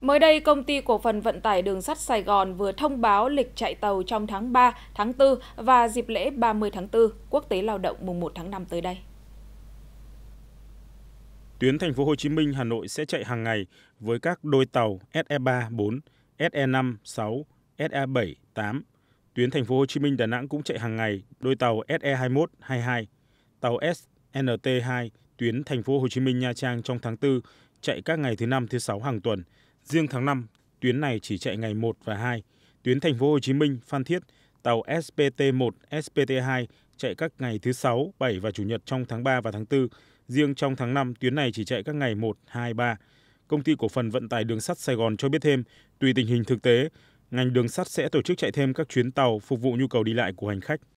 Mới đây, công ty cổ phần vận tải đường sắt Sài Gòn vừa thông báo lịch chạy tàu trong tháng 3, tháng 4 và dịp lễ 30 tháng 4, quốc tế lao động mùng 1 tháng 5 tới đây. Tuyến thành phố Hồ Chí Minh Hà Nội sẽ chạy hàng ngày với các đôi tàu SE3 4, SE5 6, SE7 8. Tuyến thành phố Hồ Chí Minh Đà Nẵng cũng chạy hàng ngày đôi tàu SE21 22, tàu SNT2 tuyến thành phố Hồ Chí Minh Nha Trang trong tháng 4 chạy các ngày thứ năm thứ sáu hàng tuần Riêng tháng 5, tuyến này chỉ chạy ngày 1 và 2. Tuyến Thành phố Hồ Chí Minh Phan Thiết, tàu SPT1, SPT2 chạy các ngày thứ sáu, 7 và chủ nhật trong tháng 3 và tháng 4. Riêng trong tháng 5, tuyến này chỉ chạy các ngày 1, 2, 3. Công ty cổ phần vận tải đường sắt Sài Gòn cho biết thêm, tùy tình hình thực tế, ngành đường sắt sẽ tổ chức chạy thêm các chuyến tàu phục vụ nhu cầu đi lại của hành khách.